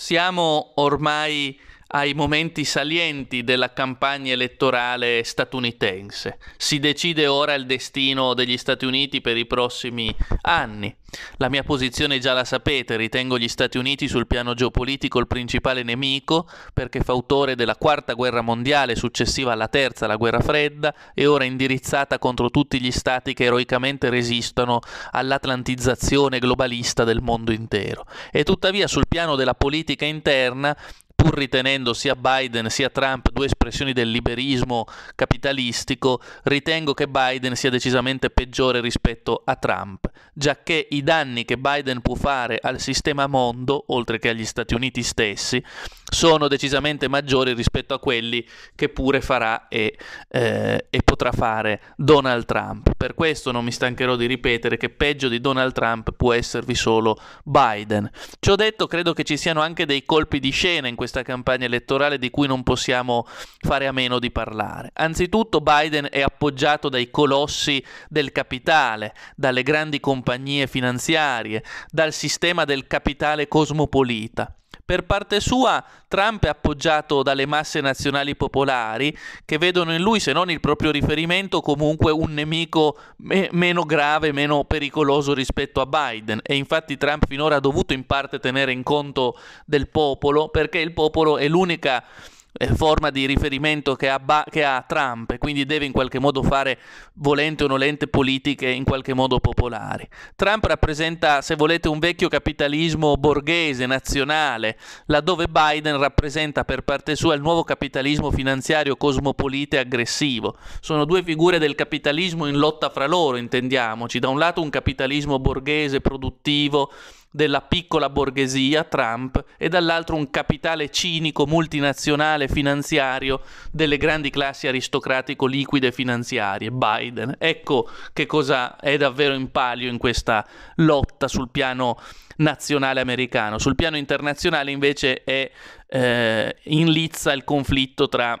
Siamo ormai ai momenti salienti della campagna elettorale statunitense. Si decide ora il destino degli Stati Uniti per i prossimi anni. La mia posizione già la sapete, ritengo gli Stati Uniti sul piano geopolitico il principale nemico perché fautore della quarta guerra mondiale successiva alla terza, la guerra fredda, e ora indirizzata contro tutti gli stati che eroicamente resistono all'atlantizzazione globalista del mondo intero. E tuttavia sul piano della politica interna pur ritenendo sia Biden sia Trump due espressioni del liberismo capitalistico, ritengo che Biden sia decisamente peggiore rispetto a Trump giacché i danni che Biden può fare al sistema mondo, oltre che agli Stati Uniti stessi, sono decisamente maggiori rispetto a quelli che pure farà e, eh, e potrà fare Donald Trump. Per questo non mi stancherò di ripetere che peggio di Donald Trump può esservi solo Biden. Ciò detto, credo che ci siano anche dei colpi di scena in questa campagna elettorale di cui non possiamo fare a meno di parlare. Anzitutto Biden è appoggiato dai colossi del capitale, dalle grandi compagnie finanziarie, dal sistema del capitale cosmopolita. Per parte sua, Trump è appoggiato dalle masse nazionali popolari che vedono in lui, se non il proprio riferimento, comunque un nemico me- meno grave, meno pericoloso rispetto a Biden. E infatti Trump finora ha dovuto in parte tenere in conto del popolo perché il popolo è l'unica eh, forma di riferimento che ha, ba- che ha Trump e quindi deve in qualche modo fare, volente o nolente, politiche in qualche modo popolari. Trump rappresenta, se volete, un vecchio capitalismo borghese, nazionale, laddove Biden rappresenta per parte sua il nuovo capitalismo finanziario cosmopolita e aggressivo. Sono due figure del capitalismo in lotta fra loro, intendiamoci. Da un lato un capitalismo borghese, produttivo, della piccola borghesia, Trump, e dall'altro un capitale cinico multinazionale finanziario delle grandi classi aristocratico liquide finanziarie, Biden. Ecco che cosa è davvero in palio in questa lotta sul piano nazionale americano. Sul piano internazionale invece è eh, in lizza il conflitto tra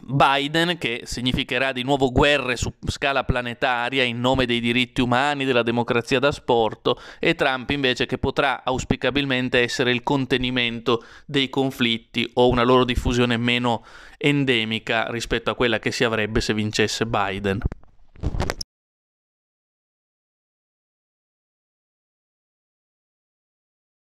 Biden, che significherà di nuovo guerre su scala planetaria in nome dei diritti umani, della democrazia da sport, e Trump invece che potrà auspicabilmente essere il contenimento dei conflitti o una loro diffusione meno endemica rispetto a quella che si avrebbe se vincesse Biden.